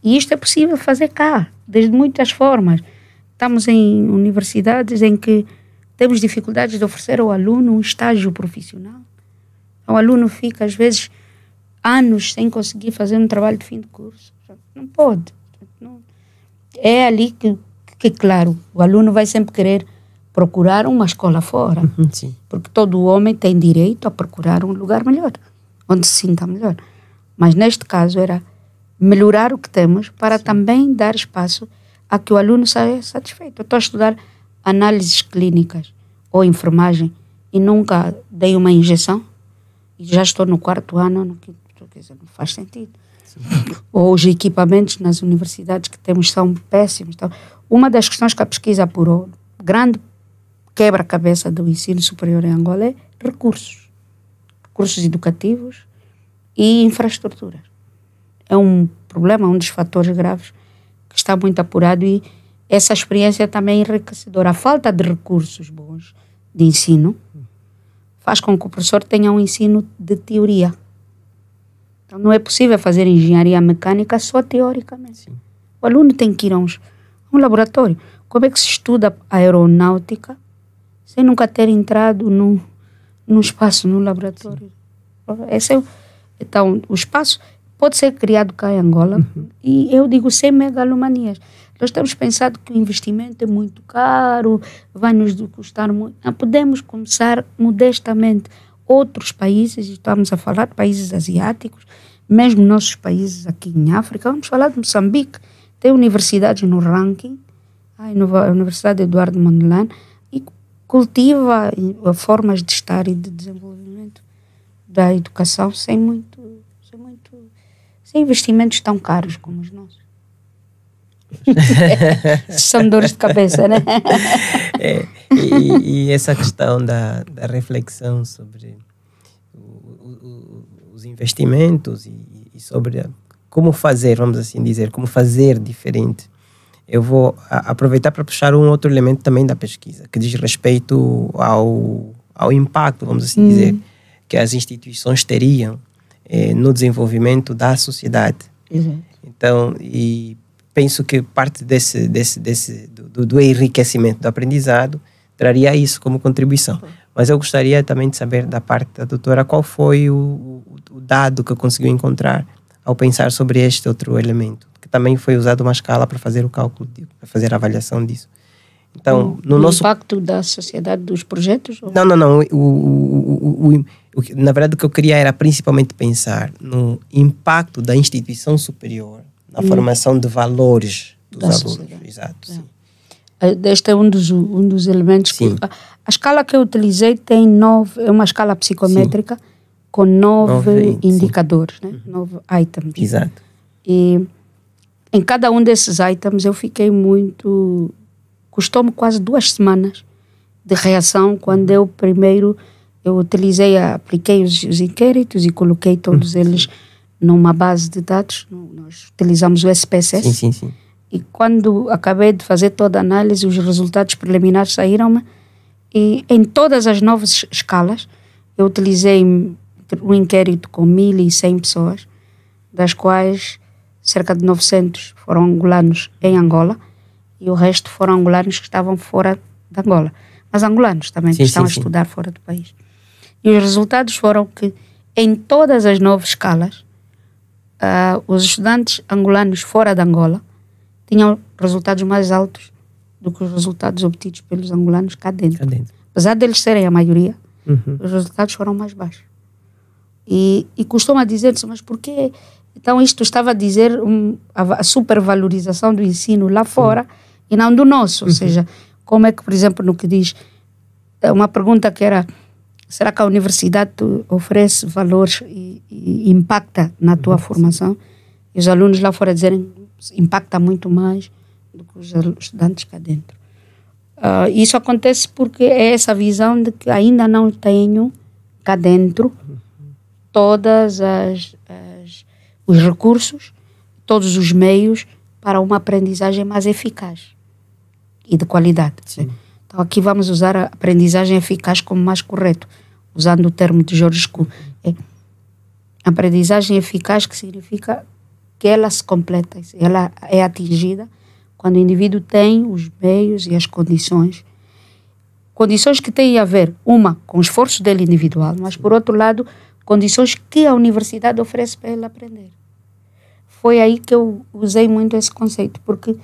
E isto é possível fazer cá, desde muitas formas. Estamos em universidades em que temos dificuldades de oferecer ao aluno um estágio profissional o aluno fica, às vezes, anos sem conseguir fazer um trabalho de fim de curso. Não pode. Não. É ali que, que, claro, o aluno vai sempre querer procurar uma escola fora. Uhum, sim. Porque todo homem tem direito a procurar um lugar melhor, onde se sinta melhor. Mas neste caso era melhorar o que temos para Sim. também dar espaço a que o aluno saia satisfeito. Eu estou a estudar análises clínicas ou enfermagem e nunca dei uma injeção já estou no quarto ano, no quinto, quer dizer, não faz sentido. Ou os equipamentos nas universidades que temos são péssimos. Então, uma das questões que a pesquisa apurou, grande quebra-cabeça do ensino superior em Angola é recursos. Recursos educativos e infraestruturas. É um problema, um dos fatores graves que está muito apurado e essa experiência é também é enriquecedora. A falta de recursos bons de ensino faz com que o professor tenha um ensino de teoria. Então, não é possível fazer engenharia mecânica só teoricamente. Sim. O aluno tem que ir a, a um laboratório. Como é que se estuda aeronáutica sem nunca ter entrado num, espaço, num laboratório? Esse é, então, o espaço pode ser criado cá em Angola. Uhum. E eu digo sem megalomanias. Nós temos pensado que o investimento é muito caro, vai nos custar muito. Não podemos começar modestamente. Outros países, estamos a falar de países asiáticos, mesmo nossos países aqui em África, vamos falar de Moçambique. Tem universidades no ranking, a Universidade Eduardo Mondlane, e cultiva formas de estar e de desenvolvimento da educação sem muito, sem muito, sem investimentos tão caros como os nossos. São dores de cabeça, né? é, e, e, essa questão da, da reflexão sobre o, o, os investimentos e, e sobre a, como fazer, vamos assim dizer, como fazer diferente. Eu vou a, aproveitar para puxar um outro elemento também da pesquisa, que diz respeito ao, ao impacto, vamos assim hum. dizer, que as instituições teriam eh, no desenvolvimento da sociedade. Uhum. Então, e penso que parte desse, desse, desse do, do, enriquecimento do aprendizado traria isso como contribuição. Uhum. Mas eu gostaria também de saber da parte da doutora qual foi o, o dado que conseguiu encontrar ao pensar sobre este outro elemento, que também foi usado uma escala para fazer o cálculo, para fazer a avaliação disso. Então, no o nosso impacto da sociedade dos projetos? Ou... Não, não, não. O, o, o, na verdade, o que eu queria era principalmente pensar no impacto da instituição superior na formação de valores dos da tá, alunos. Exato. É. Ah, este é um dos, um dos elementos sim. que. A, a, escala que eu utilizei tem nove, é uma escala psicométrica sim. com nove, nove indicadores, né? uhum. nove items. Exato. E em cada um desses items eu fiquei muito. Custou-me quase duas semanas de reação quando uhum. eu primeiro eu utilizei, apliquei os, os inquéritos e coloquei todos uhum. eles numa base de dados, nós utilizamos o SPSS. Sim, sim, sim. E quando acabei de fazer toda a análise, os resultados preliminares saíram-me. E em todas as novas escalas, eu utilizei um inquérito com 1.100 pessoas, das quais cerca de 900 foram angolanos em Angola e o resto foram angolanos que estavam fora de Angola. Mas angolanos também sim, que estão sim, a estudar fora do país. E os resultados foram que em todas as nove escalas uh, os estudantes angolanos fora de Angola tinham resultados mais altos do que os resultados obtidos pelos angolanos cá dentro. Cá dentro. Apesar deles serem a maioria, uhum. os resultados foram mais baixos. E, e costuma dizer-se, mas porquê? então, isto estava a dizer um, a, supervalorização do ensino lá fora uhum. e não do nosso. Ou uhum. seja, como é que, por exemplo, no que diz é uma pergunta que era Será que a universidade oferece valores e, e impacta na tua uhum. formação? E os alunos lá fora dizerem impacta muito mais do que os estudantes cá dentro. Uh, isso acontece porque é essa visão de que ainda não tenho cá dentro todas as, as os recursos, todos os meios para uma aprendizagem mais eficaz e de qualidade. Né? Sim. Então aqui vamos usar a aprendizagem eficaz como mais correto usando o termo de Jorge Kuhn, é aprendizagem eficaz, que significa que ela se completa, ela é atingida quando o indivíduo tem os meios e as condições. Condições que têm a ver, uma, com o esforço dele individual, mas, por outro lado, condições que a universidade oferece para ele aprender. Foi aí que eu usei muito esse conceito, porque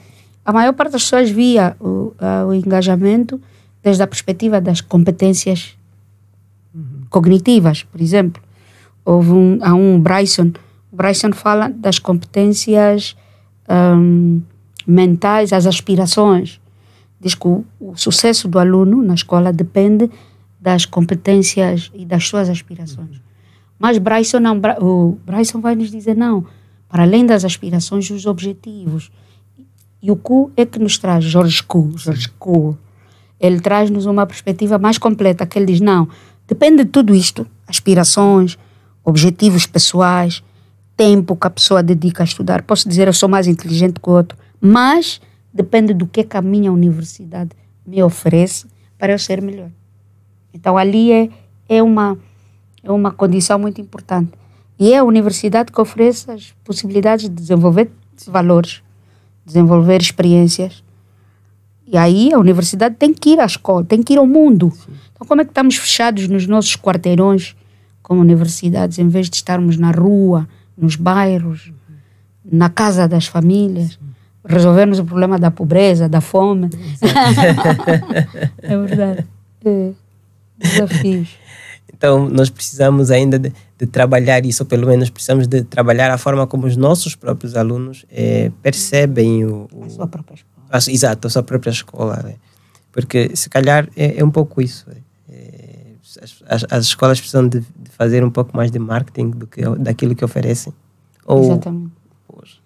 a maior parte das pessoas via o, o engajamento desde a perspectiva das competências cognitivas, por exemplo. Houve um, há um Bryson, o Bryson fala das competências um, mentais, as aspirações. Diz que o, o sucesso do aluno na escola depende das competências e das suas aspirações. Mas Bryson não, o Bryson vai nos dizer não, para além das aspirações, os objetivos. E o Ku é que nos traz Jorge Ku, Jorge Ku. Ele traz-nos uma perspectiva mais completa, que ele diz não, Depende de tudo isto: aspirações, objetivos pessoais, tempo que a pessoa dedica a estudar. Posso dizer eu sou mais inteligente que o outro, mas depende do que, é que a minha universidade me oferece para eu ser melhor. Então ali é, é, uma, é uma condição muito importante. E é a universidade que oferece as possibilidades de desenvolver valores, desenvolver experiências e aí a universidade tem que ir à escola, tem que ir ao mundo. Sim. Então, como é que estamos fechados nos nossos quarteirões como universidades, em vez de estarmos na rua, nos bairros, na casa das famílias? Sim resolvermos o problema da pobreza, da fome. é verdade. É. Desafios. Então, nós precisamos ainda de, de, trabalhar isso, ou pelo menos precisamos de trabalhar a forma como os nossos próprios alunos é, percebem o, o, a sua própria Exato, a sua própria escola. Né? Porque se calhar é, é um pouco isso. Né? É, as, as, escolas precisam de, de, fazer um pouco mais de marketing do que, daquilo que oferecem. Ou, Exatamente. Pois.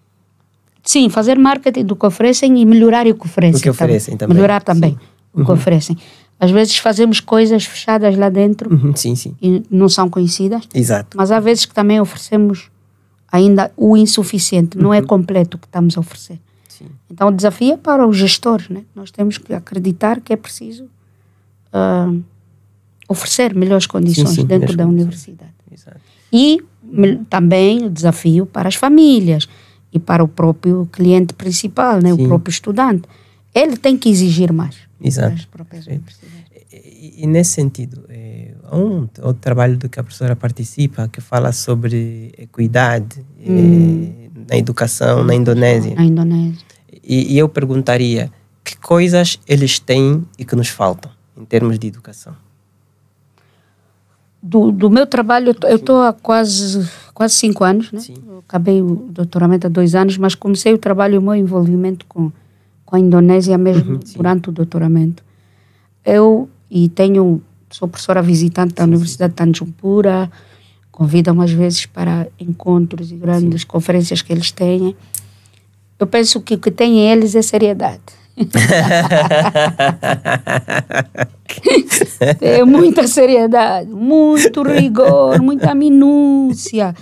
Sim, fazer marketing do que oferecem e melhorar o que oferecem. O que oferecem também. também. Melhorar também sim. o que uhum. oferecem. Às vezes fazemos coisas fechadas lá dentro uhum, sim, sim. e não são conhecidas. Exato. Mas há vezes que também oferecemos ainda o insuficiente, uhum. não é uhum. completo o que estamos a oferecer. Então, o desafio é para os gestores. Né? Nós temos que acreditar que é preciso uh, oferecer melhores condições sim, sim, dentro da universidade. Exato. E também o desafio para as famílias e para o próprio cliente principal, né? Sim. o próprio estudante. Ele tem que exigir mais Exato. E, e, nesse sentido, é, há um outro trabalho do que a professora participa que fala sobre equidade hum. é, na educação na Indonésia. Na Indonésia. E, e eu perguntaria que coisas eles têm e que nos faltam em termos de educação. Do, do, meu trabalho, eu estou há quase, quase cinco anos, né? acabei o doutoramento há dois anos, mas comecei o trabalho e o meu envolvimento com, com a Indonésia mesmo uhum, durante o doutoramento. Eu, e tenho, sou professora visitante da sim, Universidade sim. de Tanjumpura, convidam às vezes para encontros e grandes sim. conferências que eles têm. Eu penso que o que tem eles é seriedade. É muita seriedade, muito rigor, muita minúcia.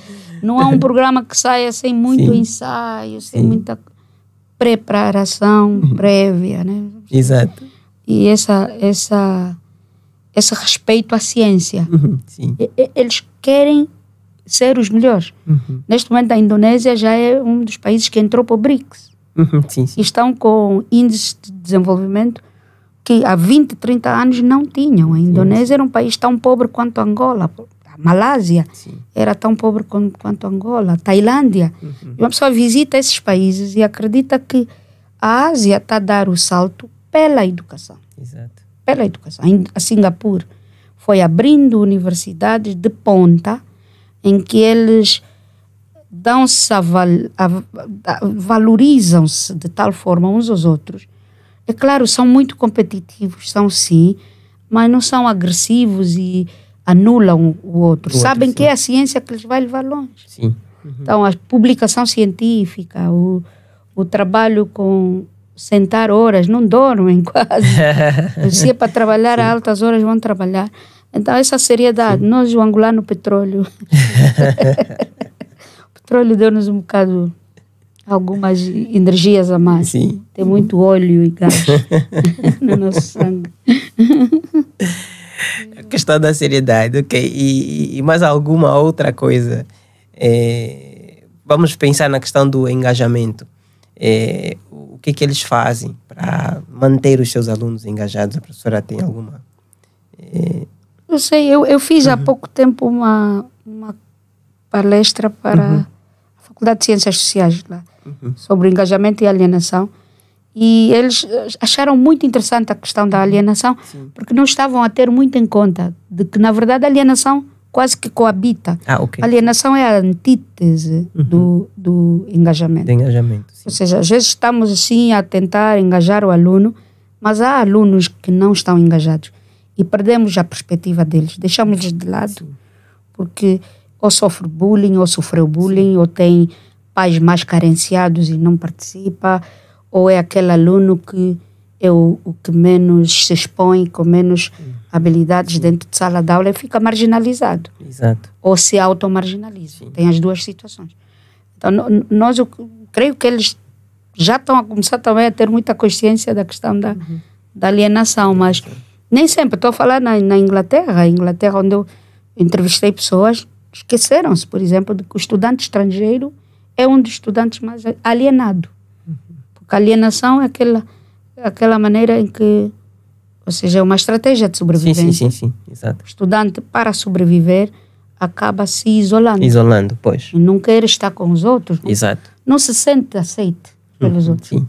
Não há um programa que saia sem muito Sim. ensaio, sem Sim. muita preparação uhum. prévia, né? Exato. E essa, essa, esse respeito à ciência. Uhum, sim. Eles querem ser os melhores. Uhum. Neste momento, a Indonésia já é um dos países que entrou para o BRICS. Uhum, sim, sim. Estão com índices de desenvolvimento que há 20, 30 anos não tinham. A Indonésia sim. era um país tão pobre quanto Angola. A Malásia era tão pobre quanto Angola. A Tailândia. Uhum. Uma pessoa visita esses países e acredita que a Ásia está a dar o salto pela educação. Exato. Pela educação. A Singapura foi abrindo universidades de ponta em que eles dão-se a val, valorizam-se de tal forma uns aos outros. É claro, são muito competitivos, são sim, mas não são agressivos e anulam o outro. O Sabem outro, que é a ciência que lhes vai levar longe. Sim. Uhum. Então, a publicação científica, o, o trabalho com sentar horas, não dormem quase. Se é para trabalhar a altas horas, vão trabalhar. Então, essa seriedade. Sim. Nós, o angolano, o petróleo. o petróleo deu-nos um bocado algumas energias a mais. Sim. Tem muito óleo e gás no nosso sangue. a questão da seriedade, ok. E, e mais alguma outra coisa? É, vamos pensar na questão do engajamento. É, o que, é que eles fazem para manter os seus alunos engajados? A professora tem alguma é, eu sei, eu, eu fiz uhum. há pouco tempo uma, uma palestra para uhum. a Faculdade de Ciências Sociais lá, uhum. sobre engajamento e alienação. E eles eh, acharam muito interessante a questão da uhum. alienação, Sim. porque não estavam a ter muito em conta de que, na verdade, a alienação quase que coabita. Ah, okay. Alienação é a antítese uhum. do, do engajamento. Do engajamento Ou seja, às vezes estamos assim a tentar engajar o aluno, mas há alunos que não estão engajados e perdemos a perspectiva deles, deixamos-los de lado, porque ou sofre bullying, ou sofreu bullying, ou tem pais mais carenciados e não participa, ou é aquele aluno que é o, o que menos se expõe, com menos habilidades Sim. dentro de sala de aula e fica marginalizado. Exato. Ou se automarginaliza. Tem as duas situações. Então, nós, eu creio que eles já estão a começar também a ter muita consciência da questão da, uhum. da alienação, mas nem sempre. Estou a falar na, na Inglaterra. Inglaterra, onde eu entrevistei pessoas, esqueceram-se, por exemplo, de que o estudante estrangeiro é um dos estudantes mais alienado. Porque alienação é aquela, é aquela maneira em que. Ou seja, é uma estratégia de sobrevivência. Sim, sim, sim, sim. exato. O estudante, para sobreviver, acaba se isolando. Isolando, pois. E não quer estar com os outros. Exato. Não, não se sente aceite pelos hum, outros. Sim.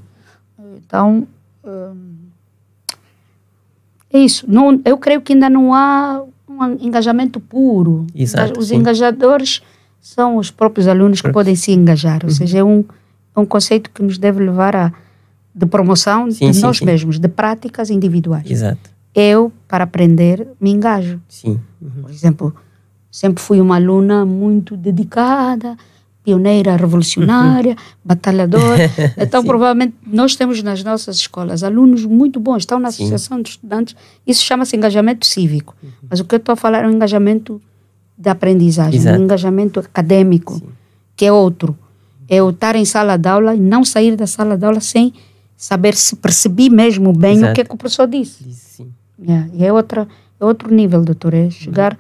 Então, hum, é isso. Não, eu creio que ainda não há um engajamento puro. Exato, os sim. engajadores são os próprios alunos que podem se engajar. Ou uhum. seja, é um, é um conceito que nos deve levar a de promoção sim, de sim, nós mesmos, de práticas individuais. Exato. Eu, para aprender, me engajo. Sim. Uhum. Por exemplo, sempre fui uma aluna muito dedicada, pioneira, revolucionária, uhum. batalhadora. Então, provavelmente, nós temos nas nossas escolas alunos muito bons, estão na Associação Sim. de Estudantes. Isso chama-se engajamento cívico. Uhum. Mas o que eu estou a falar é um engajamento de aprendizagem, Exato. um engajamento acadêmico, Sim. que é outro. É eu estar em sala de aula e não sair da sala de aula sem saber se percebi mesmo bem Exato. o que, é que o professor disse. Sim. É, e é, outra, é outro nível, doutor. É chegar uhum.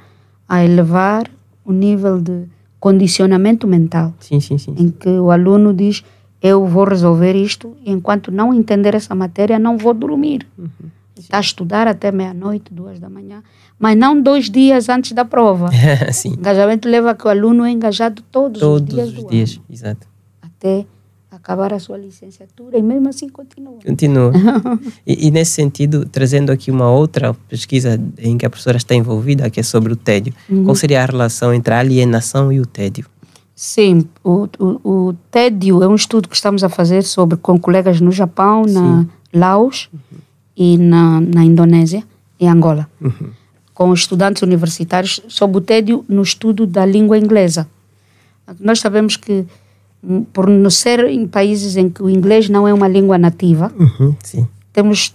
a elevar o nível de condicionamento mental. Sim, sim, sim. Em que o aluno diz: Eu vou resolver isto, e enquanto não entender essa matéria, não vou dormir. Uhum. Está a estudar até meia-noite, duas da manhã, mas não dois dias antes da prova. sim. Engajamento leva que o aluno é engajado todos, todos os dias. Todos os dias, ano, exato. Até acabar a sua licenciatura e mesmo assim continua. Continua. e, e, nesse sentido, trazendo aqui uma outra pesquisa em que a professora está envolvida, que é sobre o tédio. Uhum. Qual seria a relação entre a alienação e o tédio? Sim, o, o, o, tédio é um estudo que estamos a fazer sobre com colegas no Japão, na Sim. Laos uhum. e na, na Indonésia e Angola. Uhum. Com estudantes universitários sobre o tédio no estudo da língua inglesa. Nós sabemos que por nos ser em países em que o inglês não é uma língua nativa, uhum, temos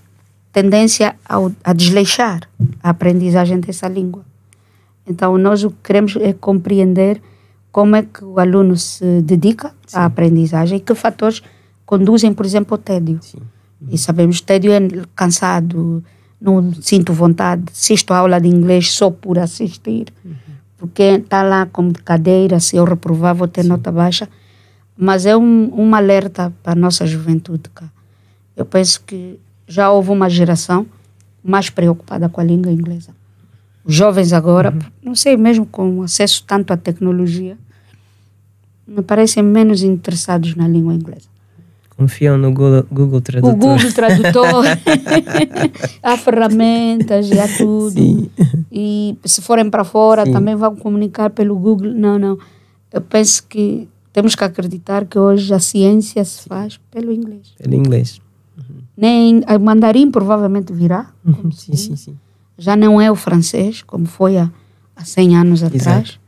tendência ao, a desleixar a aprendizagem dessa língua. Então, nós o que queremos é compreender como é que o aluno se dedica sim. à aprendizagem e que fatores conduzem, por exemplo, ao tédio. Sim. E sabemos que tédio é cansado, não sinto vontade, assisto a aula de inglês só por assistir, uhum. porque está lá como cadeira, se eu reprovar vou ter sim. nota baixa. Mas é um, um alerta para a nossa juventude. Cara. Eu penso que já houve uma geração mais preocupada com a língua inglesa. Os jovens agora, uhum. não sei, mesmo com acesso tanto à tecnologia, me parecem menos interessados na língua inglesa. Confiam no Google, Google Tradutor. O Google Tradutor. há ferramentas, há tudo. Sim. E se forem para fora, Sim. também vão comunicar pelo Google. Não, não. Eu penso que temos que acreditar que hoje a ciência se faz pelo inglês. Pelo inglês. Uhum. Nem o mandarim provavelmente virá. Uhum. Sim, sim, sim. Já não é o francês, como foi há, há 100 anos atrás. Exato.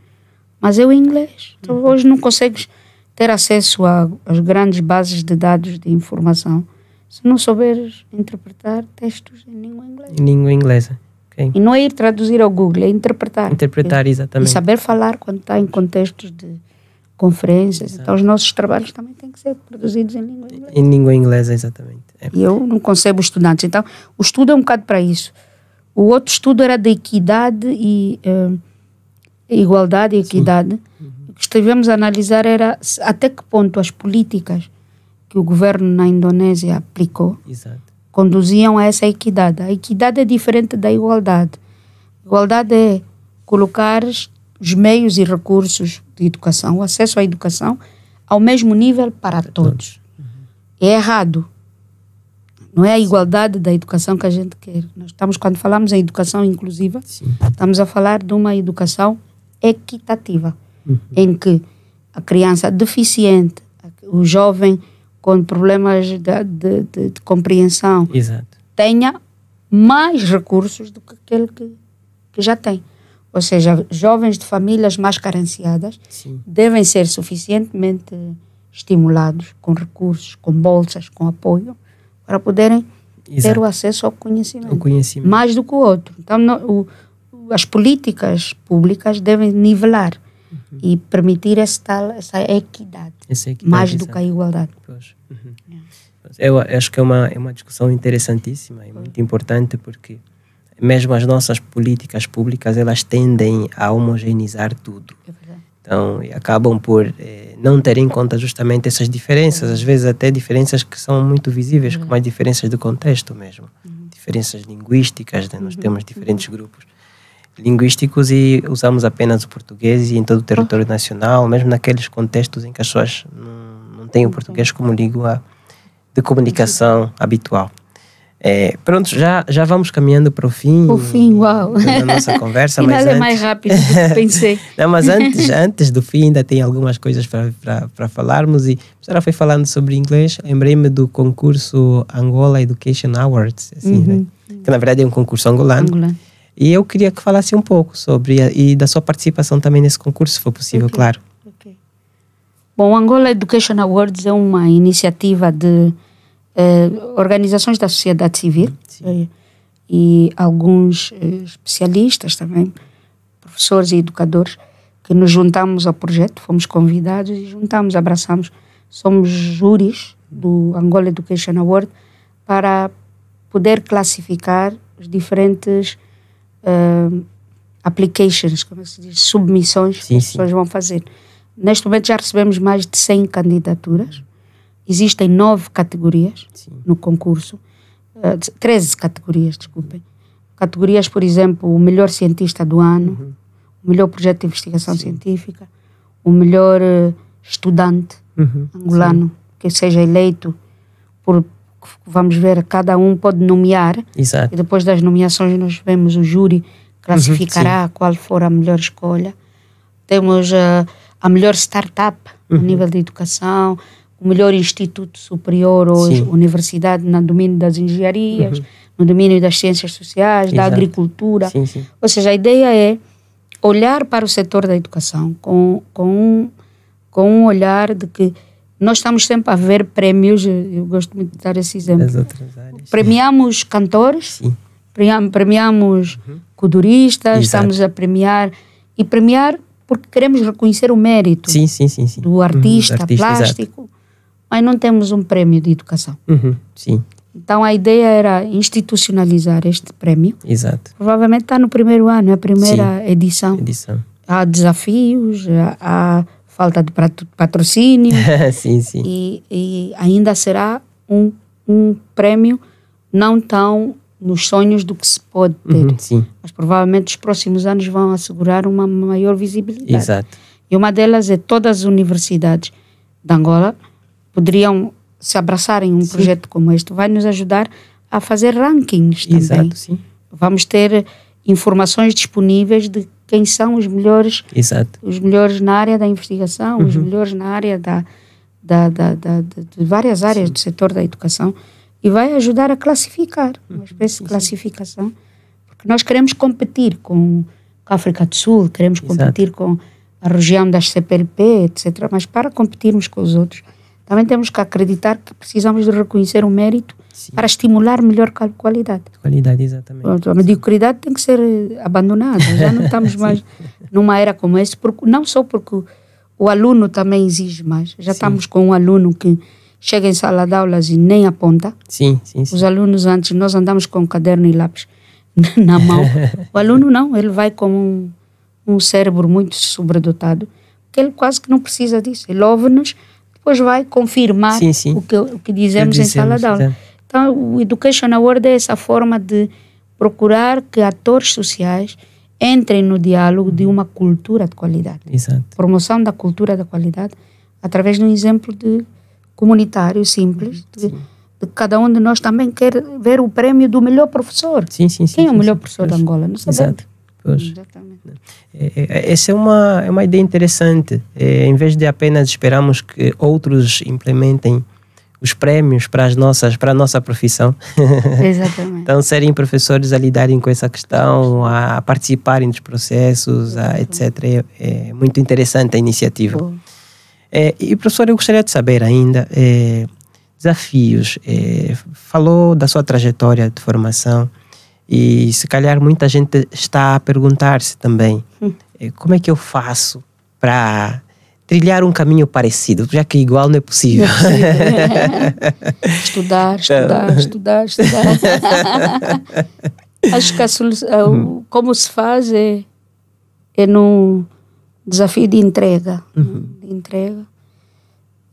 Mas é o inglês. Então, uhum. hoje não consegues ter acesso às grandes bases de dados de informação se não souberes interpretar textos em língua inglesa. Em língua inglesa. Okay. E não é ir traduzir ao Google, é interpretar. Interpretar, exatamente. E saber falar quando está em contextos de conferências. Então, os nossos trabalhos também têm que ser produzidos em língua inglesa. Em língua inglesa, exatamente. É. E eu não concebo estudantes. Então, o estudo é um bocado para isso. O outro estudo era da equidade e uh, igualdade e equidade. Uhum. O que estivemos a analisar era até que ponto as políticas que o governo na Indonésia aplicou Exato. conduziam a essa equidade. A equidade é diferente da igualdade. Igualdade é colocar os meios e recursos de educação, o acesso à educação ao mesmo nível para todos. É errado. Não é a igualdade da educação que a gente quer. Nós estamos, quando falamos em educação inclusiva, Sim. estamos a falar de uma educação equitativa, uhum. em que a criança deficiente, o jovem com problemas de, de, de, de compreensão, Exato. tenha mais recursos do que aquele que, que já tem ou seja, jovens de famílias mais carenciadas, Sim. devem ser suficientemente estimulados com recursos, com bolsas, com apoio, para poderem Exato. ter o acesso ao conhecimento, conhecimento, mais do que o outro. Então, no, o, as políticas públicas devem nivelar uhum. e permitir essa, tal, essa, equidade, essa equidade mais exatamente. do que a igualdade. Uhum. É. Eu acho que é uma, é uma discussão interessantíssima e muito importante porque mesmo as nossas políticas públicas elas tendem a homogeneizar tudo. É então, acabam por eh, não ter em conta justamente essas diferenças, uhum. às vezes até diferenças que são muito visíveis, uhum. como as diferenças de contexto mesmo, uhum. diferenças linguísticas, né? nós temos diferentes grupos linguísticos e usamos apenas o português e em todo o território nacional, mesmo naqueles contextos em que as pessoas não, não têm o português como língua de comunicação habitual. É, pronto, já, já vamos caminhando para o fim. O fim, uau! Da nossa conversa. mas é antes... é mais rápido do que pensei. Não, mas antes, antes do fim, ainda tem algumas coisas para falarmos. E a senhora foi falando sobre inglês. Lembrei-me do concurso Angola Education Awards, assim, né? uhum. né? que na verdade é um concurso angolano. angolano. E eu queria que falasse um pouco sobre a, e da sua participação também nesse concurso, se for possível, okay. claro. Okay. Bom, o Angola Education Awards é uma iniciativa de eh, organizações da sociedade civil eh, e alguns eh, especialistas também, professores e educadores, que nos juntamos ao projeto, fomos convidados e juntamos, abraçamos. Somos júris do Angola Education Award para poder classificar os diferentes uh, applications, como é se diz, submissões sim, que as pessoas vão fazer. Neste momento já recebemos mais de 100 candidaturas Existem nove categorias Sim. no concurso, uh, eh, 13 categorias, desculpem. Categorias, por exemplo, o melhor cientista do ano, uhum. o melhor projeto de investigação Sim. científica, o melhor uh, estudante uhum. angolano Sim. que seja eleito por vamos ver cada um pode nomear Exato. e depois das nomeações nós vemos o júri classificará uhum, qual for a melhor escolha temos uh, a melhor startup uhum. a nível de educação o melhor instituto superior ou universidade no domínio das engenharias, uhum. no domínio das ciências sociais, Exato. da agricultura. Sim, sim. Ou seja, a ideia é olhar para o setor da educação com, com, um, com um olhar de que nós estamos sempre a ver prémios, eu gosto muito de dar esse exemplo. Das outras áreas. Premiamos cantores, premiamos, premiamos uhum. coduristas, Exato. estamos a premiar e premiar porque queremos reconhecer o mérito sim, do uhum, artista, artista plástico. Exato mas não temos um prémio de educação. Uhum, sim. Então a ideia era institucionalizar este prémio. Exato. Provavelmente está no primeiro ano, é a primeira sim, edição. edição. Há desafios, há falta de patrocínio. sim, sim. E, e, ainda será um, um não tão nos sonhos do que se pode uhum, ter. Uhum, sim. Mas provavelmente os próximos anos vão assegurar uma maior visibilidade. Exato. E uma delas é todas as universidades de Angola poderiam se abraçar em um sim. projeto como este, vai nos ajudar a fazer rankings também. Exato, sim. Vamos ter informações disponíveis de quem são os melhores, Exato. os melhores na área da investigação, uhum. os melhores na área da, da, da, da de várias áreas sim. do setor da educação e vai ajudar a classificar, uma uhum. espécie de classificação, porque nós queremos competir com a África do Sul, queremos Exato. competir com a região das CPLP, etc. Mas para competirmos com os outros, também temos que acreditar que precisamos de reconhecer o mérito Sim. para estimular melhor qualidade. Qualidade, exatamente. A mediocridade tem que ser eh, abandonada. Já não estamos mais numa era como esta, porque, não só porque o aluno também exige mais. Já sim. estamos com um aluno que chega em sala de aulas e nem aponta. Sim, sim, sim. Os alunos antes, nós andamos com caderno e lápis na mão. o aluno não, ele vai com um, um cérebro muito sobredotado, que ele quase que não precisa disso. Ele ouve-nos, depois vai confirmar sim, sim. O, que, o que dizemos, em sala de aula. Então, o Education Award é essa forma de procurar que atores sociais entrem no diálogo de uma cultura de qualidade. Exato. Promoção da cultura da qualidade através de um exemplo de comunitário simples. Uhum, de, sim. de cada um de nós também quer ver o prémio do melhor professor. Sim, sim, sim. Quem é o melhor professor de Angola? Não sabemos. Exato. Pois. Exatamente. É, é, é, essa é uma, é uma ideia interessante. É, em vez de apenas esperarmos que outros implementem os prémios para as nossas para a nossa profissão Exatamente. então serem professores a lidarem com essa questão a participarem dos processos a, etc é, é, muito interessante a iniciativa é, e professor eu gostaria de saber ainda é, desafios é, falou da sua trajetória de formação e se calhar muita gente está a perguntar-se também hum. Eh, como é que eu faço para trilhar um caminho parecido, já que igual não é possível. é estudar, estudar, estudar, estudar. Acho que a solução, eh, hum. como se faz é, é num desafio de entrega. Uhum. De entrega.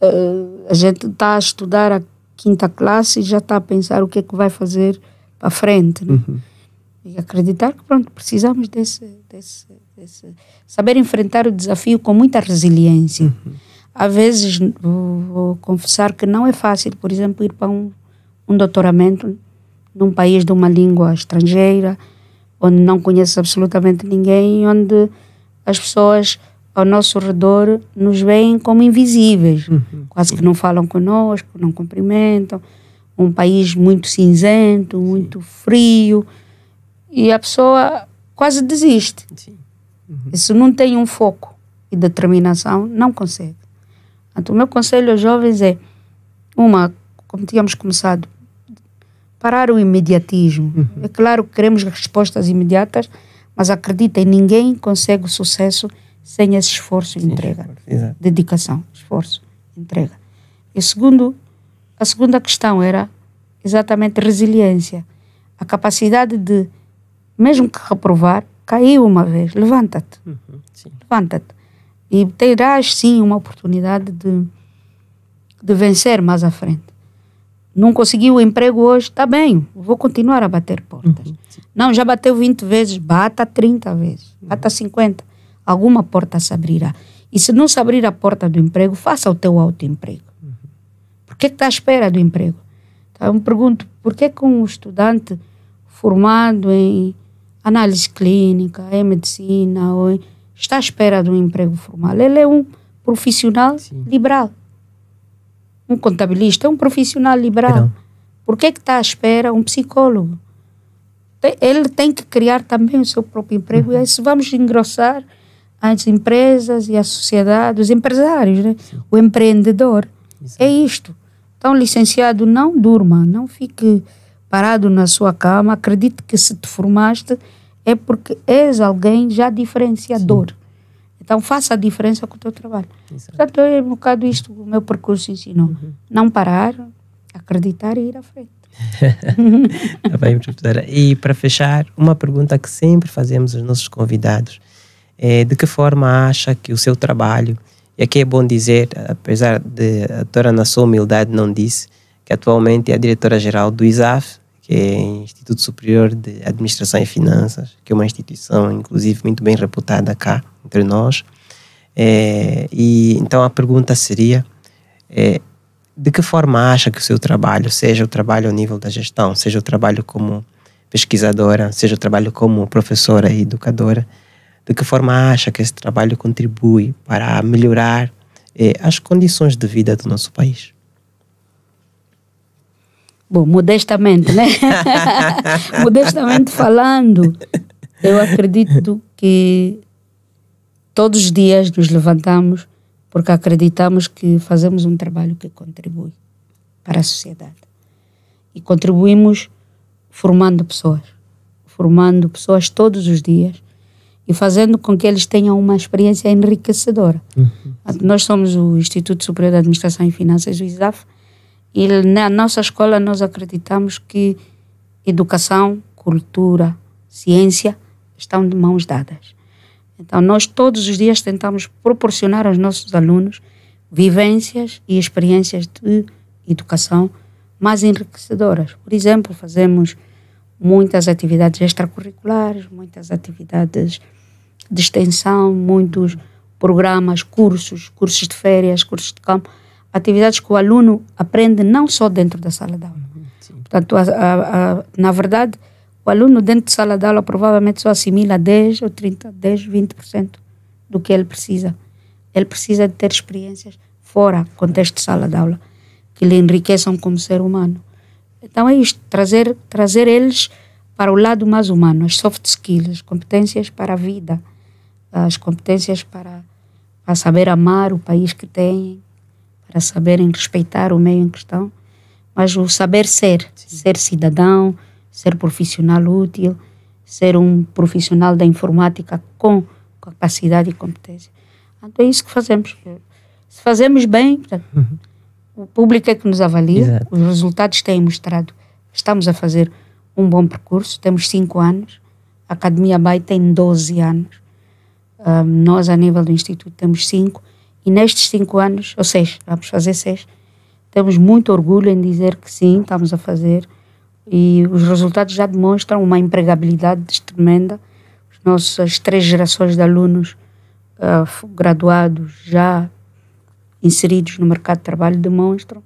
Uh, a gente está a estudar a quinta classe e já está a pensar o que é que vai fazer para frente. Né? Uhum. E acreditar que pronto, precisamos desse, desse, desse, Saber enfrentar o desafio com muita resiliência. Uhum. Às vezes, vou, vou, confessar que não é fácil, por exemplo, ir para um, um doutoramento num país de uma língua estrangeira, onde não conheces absolutamente ninguém, onde as pessoas ao nosso redor nos veem como invisíveis, uhum. quase que não falam conosco, não cumprimentam um país muito cinzento, muito frio, e a pessoa quase desiste. Sim. Uhum. Se não tem um foco e determinação, não consegue. Então, o meu conselho aos jovens é: uma, como tínhamos começado, parar o imediatismo. Uhum. É claro que queremos respostas imediatas, mas acreditem, ninguém consegue o sucesso sem esse esforço e entrega. Esforço, dedicação, esforço, entrega. E segundo, a segunda questão era exatamente resiliência. A capacidade de, mesmo que reprovar, caiu uma vez, levanta-te. Uhum, levanta-te. E terás sim uma oportunidade de, de vencer mais à frente. Não consegui o emprego hoje, está bem, vou continuar a bater portas. Uhum, Não, já bateu 20 vezes, bata 30 vezes, uhum. bata 50. Alguma porta se abrirá. E se não se abrir a porta do emprego, faça o teu autoemprego que é que está à espera do emprego? Então, eu me pergunto, por que é que um estudante formado em análise clínica, em medicina, ou em, está à espera de um emprego formal? Ele é um profissional Sim. liberal. Um contabilista é um profissional liberal. Não. Por que é que está à espera um psicólogo? Ele tem que criar também o seu próprio emprego. Uhum. E aí, se vamos engrossar as empresas e a sociedade, os empresários, né? o empreendedor, Exato. é isto. Então, licenciado, não durma, não fique parado na sua cama. Acredite que se te formaste é porque és alguém já diferenciador. Sim. Então, faça a diferença com o teu trabalho. Exato. Portanto, é um bocado isto que o meu percurso ensinou. Uhum. Não parar, acreditar e ir à frente. tá bem, professora. E para fechar, uma pergunta que sempre fazemos aos nossos convidados. É, de que forma acha que o seu trabalho e aqui é bom dizer, apesar de a doutora na sua humildade não disse, que atualmente é a diretora-geral do ISAF, que é Instituto Superior de Administração e Finanças, que é uma instituição, inclusive, muito bem reputada cá entre nós. É, e então a pergunta seria: é, de que forma acha que o seu trabalho, seja o trabalho ao nível da gestão, seja o trabalho como pesquisadora, seja o trabalho como professora e educadora, de que forma acha que esse trabalho contribui para melhorar eh, as condições de vida do nosso país? Bom, modestamente, né? modestamente falando, eu acredito que todos os dias nos levantamos porque acreditamos que fazemos um trabalho que contribui para a sociedade. E contribuímos formando pessoas, formando pessoas todos os dias e fazendo com que eles tenham uma experiência enriquecedora. Uhum. Ah, nós somos o Instituto Superior de Administração e Finanças, o ISAF, e na nossa escola nós acreditamos que educação, cultura, ciência estão de mãos dadas. Então, nós todos os dias tentamos proporcionar aos nossos alunos vivências e experiências de educação mais enriquecedoras. Por exemplo, fazemos muitas atividades extracurriculares, muitas atividades de extensão, muitos programas, cursos, cursos de férias, cursos de campo, atividades que o aluno aprende não só dentro da sala de aula. Sim. Portanto, a, a, a, na verdade, o aluno dentro da sala de aula provavelmente só assimila 10 ou 30, 10, 20% do que ele precisa. Ele precisa de ter experiências fora contexto de sala de aula, que lhe enriqueçam como ser humano. Então é isto, trazer, trazer eles para o lado mais humano, as soft skills, as competências para a vida as competências para, para saber amar o país que têm, para saberem respeitar o meio em questão, mas o saber ser, Sim. ser cidadão, ser profissional útil, ser um profissional da informática com capacidade e competência. Então é isso que fazemos. Se fazemos bem, uhum. o público é que nos avalia, Exato. os resultados têm mostrado. Estamos a fazer um bom percurso, temos cinco anos, a Academia BAI tem 12 anos um, nós, a nível do Instituto, temos cinco, e nestes cinco anos, ou seis, vamos fazer seis, temos muito orgulho em dizer que sim, estamos a fazer, e os resultados já demonstram uma empregabilidade tremenda. As nossas três gerações de alunos uh, graduados já inseridos no mercado de trabalho demonstram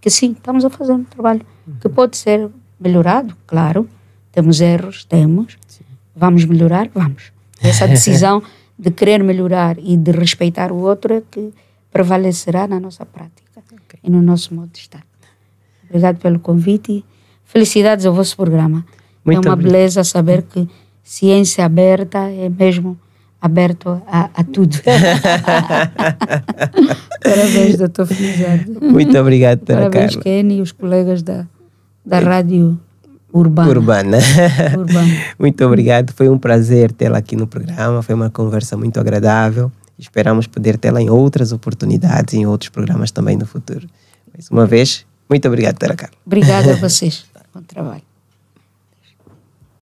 que sim, estamos a fazer um trabalho que uhum. pode ser melhorado, claro. Temos erros, temos. Sim. Vamos melhorar? Vamos. Essa é decisão de querer melhorar e de respeitar o outro é que prevalecerá na nossa prática okay. e no nosso modo de estar. Obrigado pelo convite. Felicidades ao vosso programa. É Muito é uma obrigado. beleza saber que ciência aberta é mesmo aberto a, a tudo. Parabéns, doutor Felizardo. Muito obrigado, Tana Parabéns, Carla. Kenny e os colegas da, da Rádio Urbana. Urbana. Urbana. muito obrigado. Foi um prazer tê-la aqui no programa. Foi uma conversa muito agradável. Esperamos poder tê-la em outras oportunidades, em outros programas também no futuro. Mais uma vez, muito obrigado, Tera Carla. Obrigada a vocês. Bom trabalho.